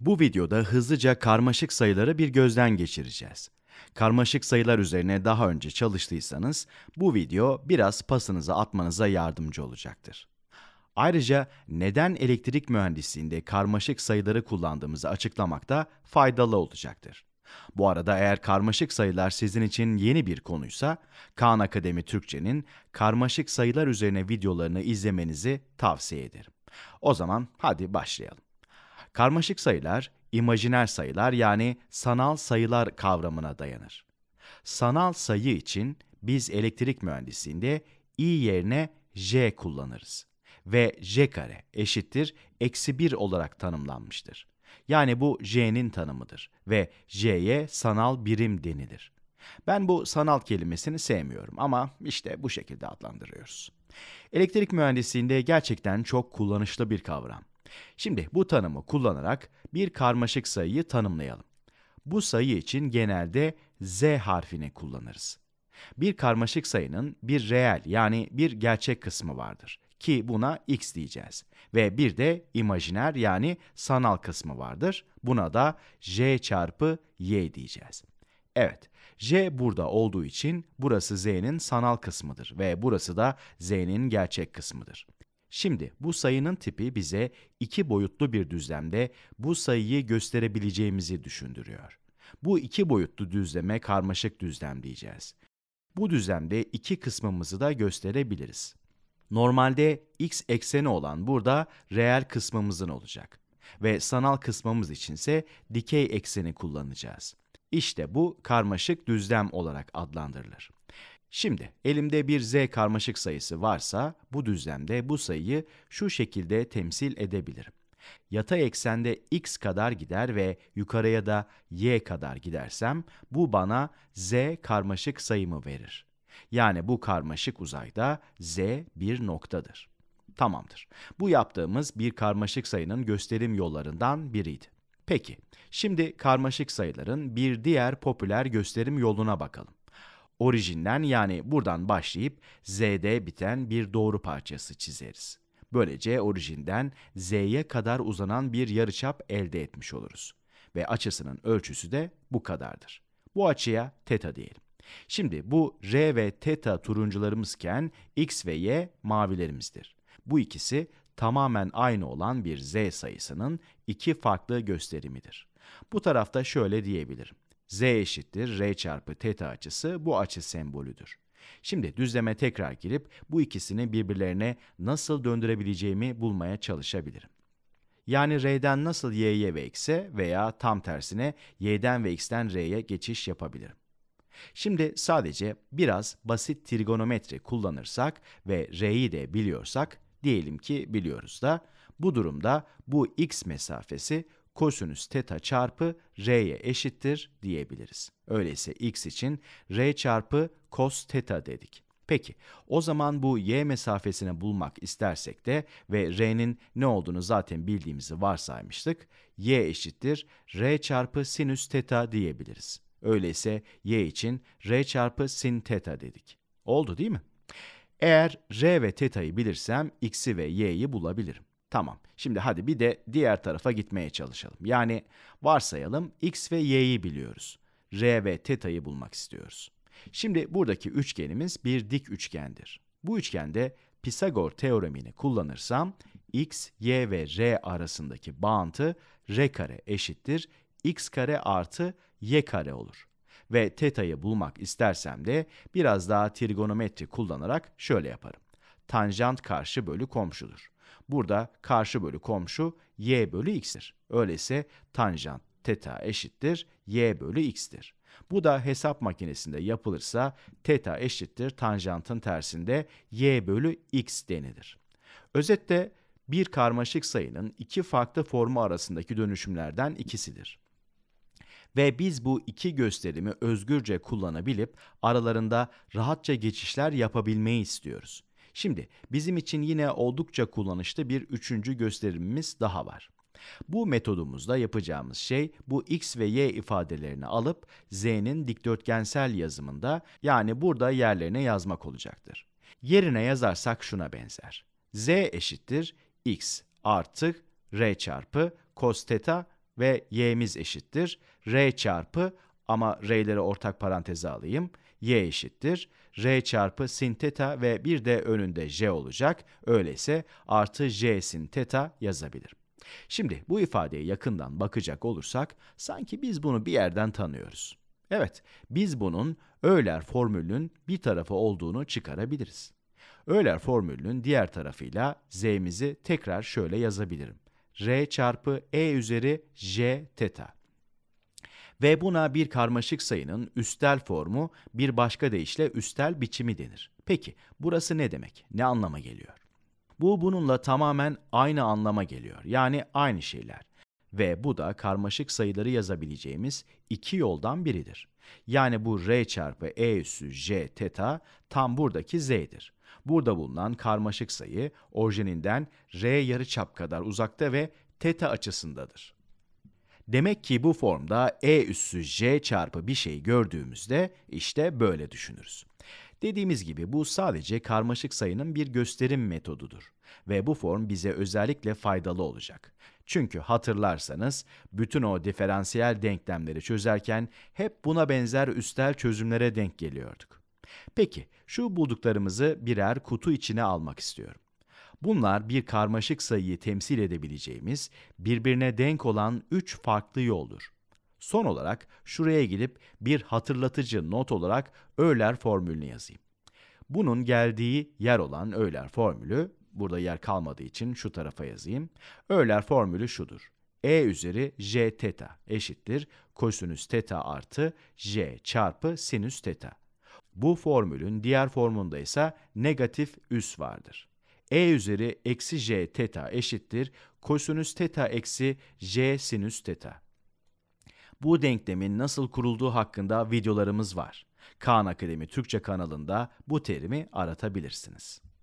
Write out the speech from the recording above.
Bu videoda hızlıca karmaşık sayıları bir gözden geçireceğiz. Karmaşık sayılar üzerine daha önce çalıştıysanız bu video biraz pasınızı atmanıza yardımcı olacaktır. Ayrıca neden elektrik mühendisliğinde karmaşık sayıları kullandığımızı açıklamak da faydalı olacaktır. Bu arada eğer karmaşık sayılar sizin için yeni bir konuysa, Kaan Akademi Türkçe'nin karmaşık sayılar üzerine videolarını izlemenizi tavsiye ederim. O zaman hadi başlayalım. Karmaşık sayılar, imajiner sayılar yani sanal sayılar kavramına dayanır. Sanal sayı için biz elektrik mühendisliğinde i yerine j kullanırız ve j kare eşittir eksi 1 olarak tanımlanmıştır. Yani bu j'nin tanımıdır ve j'ye sanal birim denilir. Ben bu sanal kelimesini sevmiyorum ama işte bu şekilde adlandırıyoruz. Elektrik mühendisliğinde gerçekten çok kullanışlı bir kavram. Şimdi bu tanımı kullanarak bir karmaşık sayıyı tanımlayalım. Bu sayı için genelde z harfini kullanırız. Bir karmaşık sayının bir reel yani bir gerçek kısmı vardır ki buna x diyeceğiz. Ve bir de imajiner yani sanal kısmı vardır. Buna da j çarpı y diyeceğiz. Evet, j burada olduğu için burası z'nin sanal kısmıdır ve burası da z'nin gerçek kısmıdır. Şimdi bu sayının tipi bize iki boyutlu bir düzlemde bu sayıyı gösterebileceğimizi düşündürüyor. Bu iki boyutlu düzleme karmaşık düzlem diyeceğiz. Bu düzlemde iki kısmımızı da gösterebiliriz. Normalde x ekseni olan burada reel kısmımızın olacak ve sanal kısmımız içinse dikey ekseni kullanacağız. İşte bu karmaşık düzlem olarak adlandırılır. Şimdi elimde bir z karmaşık sayısı varsa bu düzlemde bu sayıyı şu şekilde temsil edebilirim. Yatay eksende x kadar gider ve yukarıya da y kadar gidersem bu bana z karmaşık sayımı verir. Yani bu karmaşık uzayda z bir noktadır. Tamamdır. Bu yaptığımız bir karmaşık sayının gösterim yollarından biriydi. Peki, şimdi karmaşık sayıların bir diğer popüler gösterim yoluna bakalım. Orijinden yani buradan başlayıp Z'de biten bir doğru parçası çizeriz. Böylece orijinden Z'ye kadar uzanan bir yarıçap elde etmiş oluruz. Ve açısının ölçüsü de bu kadardır. Bu açıya teta diyelim. Şimdi bu R ve teta turuncularımızken X ve Y mavilerimizdir. Bu ikisi tamamen aynı olan bir Z sayısının iki farklı gösterimidir. Bu tarafta şöyle diyebilirim z eşittir r çarpı teta açısı bu açı sembolüdür. Şimdi düzleme tekrar girip bu ikisini birbirlerine nasıl döndürebileceğimi bulmaya çalışabilirim. Yani r'den nasıl y'ye ve x'e veya tam tersine y'den ve x'ten r'ye geçiş yapabilirim. Şimdi sadece biraz basit trigonometri kullanırsak ve r'yi de biliyorsak, diyelim ki biliyoruz da, bu durumda bu x mesafesi kosinüs teta çarpı r'ye eşittir diyebiliriz. Öyleyse x için r çarpı cos teta dedik. Peki o zaman bu y mesafesini bulmak istersek de ve r'nin ne olduğunu zaten bildiğimizi varsaymıştık. y eşittir r çarpı sinüs teta diyebiliriz. Öyleyse y için r çarpı sin teta dedik. Oldu değil mi? Eğer r ve teta'yı bilirsem x'i ve y'yi bulabilirim. Tamam. Şimdi hadi bir de diğer tarafa gitmeye çalışalım. Yani varsayalım x ve y'yi biliyoruz. r ve teta'yı bulmak istiyoruz. Şimdi buradaki üçgenimiz bir dik üçgendir. Bu üçgende Pisagor teoremini kullanırsam x, y ve r arasındaki bağıntı r kare eşittir x kare artı y kare olur. Ve teta'yı bulmak istersem de biraz daha trigonometri kullanarak şöyle yaparım. Tanjant karşı bölü komşudur. Burada karşı bölü komşu y bölü x'tir. Öyleyse tanjant teta eşittir y bölü x'tir. Bu da hesap makinesinde yapılırsa teta eşittir tanjantın tersinde y bölü x denilir. Özette bir karmaşık sayının iki farklı formu arasındaki dönüşümlerden ikisidir. Ve biz bu iki gösterimi özgürce kullanabilip aralarında rahatça geçişler yapabilmeyi istiyoruz. Şimdi bizim için yine oldukça kullanışlı bir üçüncü gösterimimiz daha var. Bu metodumuzda yapacağımız şey bu x ve y ifadelerini alıp z'nin dikdörtgensel yazımında yani burada yerlerine yazmak olacaktır. Yerine yazarsak şuna benzer. z eşittir x artı r çarpı cos theta ve y'miz eşittir r çarpı ama r'leri ortak paranteze alayım y eşittir r çarpı sin teta ve bir de önünde j olacak. Öyleyse artı j sin teta yazabilirim. Şimdi bu ifadeye yakından bakacak olursak sanki biz bunu bir yerden tanıyoruz. Evet, biz bunun Euler formülünün bir tarafı olduğunu çıkarabiliriz. Euler formülünün diğer tarafıyla z'mizi tekrar şöyle yazabilirim. r çarpı e üzeri j teta ve buna bir karmaşık sayının üstel formu bir başka deyişle üstel biçimi denir. Peki burası ne demek? Ne anlama geliyor? Bu bununla tamamen aynı anlama geliyor. Yani aynı şeyler. Ve bu da karmaşık sayıları yazabileceğimiz iki yoldan biridir. Yani bu r çarpı e üssü j teta tam buradaki z'dir. Burada bulunan karmaşık sayı orijininden r yarıçap kadar uzakta ve teta açısındadır. Demek ki bu formda e üssü j çarpı bir şey gördüğümüzde işte böyle düşünürüz. Dediğimiz gibi bu sadece karmaşık sayının bir gösterim metodudur ve bu form bize özellikle faydalı olacak. Çünkü hatırlarsanız bütün o diferansiyel denklemleri çözerken hep buna benzer üstel çözümlere denk geliyorduk. Peki şu bulduklarımızı birer kutu içine almak istiyorum. Bunlar bir karmaşık sayıyı temsil edebileceğimiz birbirine denk olan üç farklı yoldur. Son olarak şuraya gelip bir hatırlatıcı not olarak Euler formülünü yazayım. Bunun geldiği yer olan Euler formülü, burada yer kalmadığı için şu tarafa yazayım. Euler formülü şudur. E üzeri j teta eşittir kosinüs teta artı j çarpı sinüs teta. Bu formülün diğer formunda ise negatif üs vardır. E üzeri eksi j teta eşittir kosinüs teta eksi j sinüs teta. Bu denklemin nasıl kurulduğu hakkında videolarımız var. Kaan Akademi Türkçe kanalında bu terimi aratabilirsiniz.